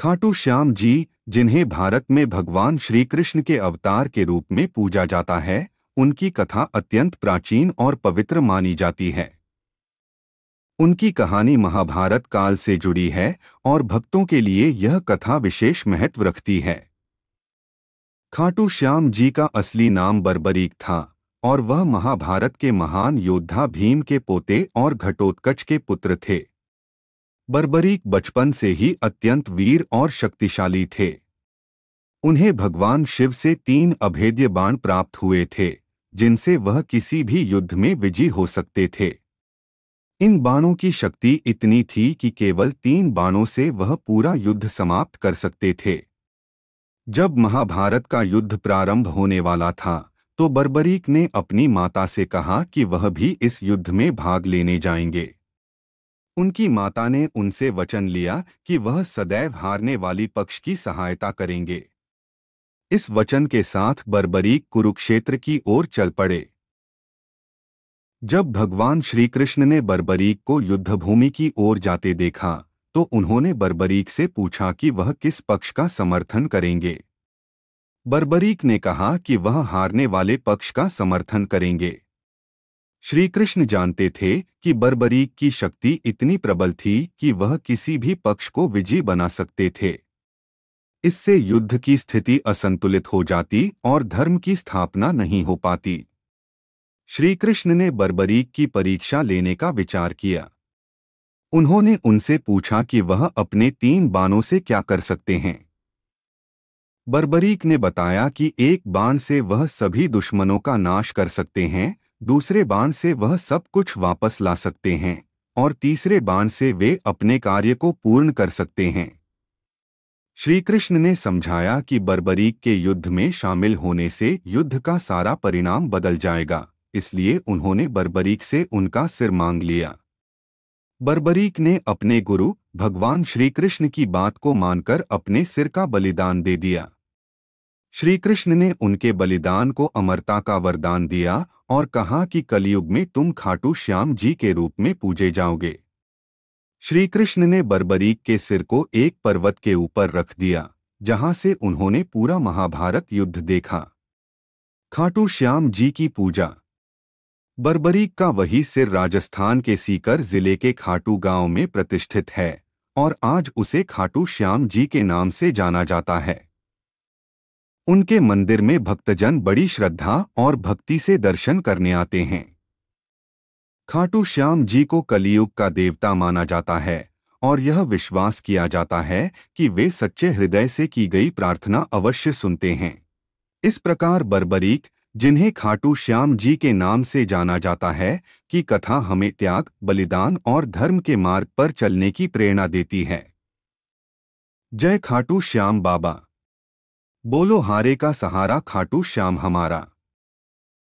खाटू श्याम जी जिन्हें भारत में भगवान श्री कृष्ण के अवतार के रूप में पूजा जाता है उनकी कथा अत्यंत प्राचीन और पवित्र मानी जाती है उनकी कहानी महाभारत काल से जुड़ी है और भक्तों के लिए यह कथा विशेष महत्व रखती है खाटू श्याम जी का असली नाम बरबरीक था और वह महाभारत के महान योद्धा भीम के पोते और घटोत्कच के पुत्र थे बर्बरीक बचपन से ही अत्यंत वीर और शक्तिशाली थे उन्हें भगवान शिव से तीन अभेद्य बाण प्राप्त हुए थे जिनसे वह किसी भी युद्ध में विजयी हो सकते थे इन बाणों की शक्ति इतनी थी कि केवल तीन बाणों से वह पूरा युद्ध समाप्त कर सकते थे जब महाभारत का युद्ध प्रारंभ होने वाला था तो बर्बरीक ने अपनी माता से कहा कि वह भी इस युद्ध में भाग लेने जाएंगे उनकी माता ने उनसे वचन लिया कि वह सदैव हारने वाली पक्ष की सहायता करेंगे इस वचन के साथ बर्बरीक कुरुक्षेत्र की ओर चल पड़े जब भगवान श्रीकृष्ण ने बर्बरीक को युद्धभूमि की ओर जाते देखा तो उन्होंने बर्बरीक से पूछा कि वह किस पक्ष का समर्थन करेंगे बर्बरीक ने कहा कि वह हारने वाले पक्ष का समर्थन करेंगे श्री कृष्ण जानते थे कि बर्बरीक की शक्ति इतनी प्रबल थी कि वह किसी भी पक्ष को विजयी बना सकते थे इससे युद्ध की स्थिति असंतुलित हो जाती और धर्म की स्थापना नहीं हो पाती श्री कृष्ण ने बर्बरीक की परीक्षा लेने का विचार किया उन्होंने उनसे पूछा कि वह अपने तीन बाणों से क्या कर सकते हैं बर्बरीक ने बताया कि एक बाण से वह सभी दुश्मनों का नाश कर सकते हैं दूसरे बाण से वह सब कुछ वापस ला सकते हैं और तीसरे बाण से वे अपने कार्य को पूर्ण कर सकते हैं श्री कृष्ण ने समझाया कि बर्बरीक के युद्ध में शामिल होने से युद्ध का सारा परिणाम बदल जाएगा इसलिए उन्होंने बर्बरीक से उनका सिर मांग लिया बर्बरीक ने अपने गुरु भगवान श्रीकृष्ण की बात को मानकर अपने सिर का बलिदान दे दिया श्री कृष्ण ने उनके बलिदान को अमरता का वरदान दिया और कहा कि कलयुग में तुम खाटू श्याम जी के रूप में पूजे जाओगे श्री कृष्ण ने बर्बरीक के सिर को एक पर्वत के ऊपर रख दिया जहां से उन्होंने पूरा महाभारत युद्ध देखा खाटू श्याम जी की पूजा बर्बरीक का वही सिर राजस्थान के सीकर जिले के खाटू गांव में प्रतिष्ठित है और आज उसे खाटू श्याम जी के नाम से जाना जाता है उनके मंदिर में भक्तजन बड़ी श्रद्धा और भक्ति से दर्शन करने आते हैं खाटू श्याम जी को कलियुग का देवता माना जाता है और यह विश्वास किया जाता है कि वे सच्चे हृदय से की गई प्रार्थना अवश्य सुनते हैं इस प्रकार बर्बरीक जिन्हें खाटू श्याम जी के नाम से जाना जाता है कि कथा हमें त्याग बलिदान और धर्म के मार्ग पर चलने की प्रेरणा देती है जय खाटू श्याम बाबा बोलो हारे का सहारा खाटू श्याम हमारा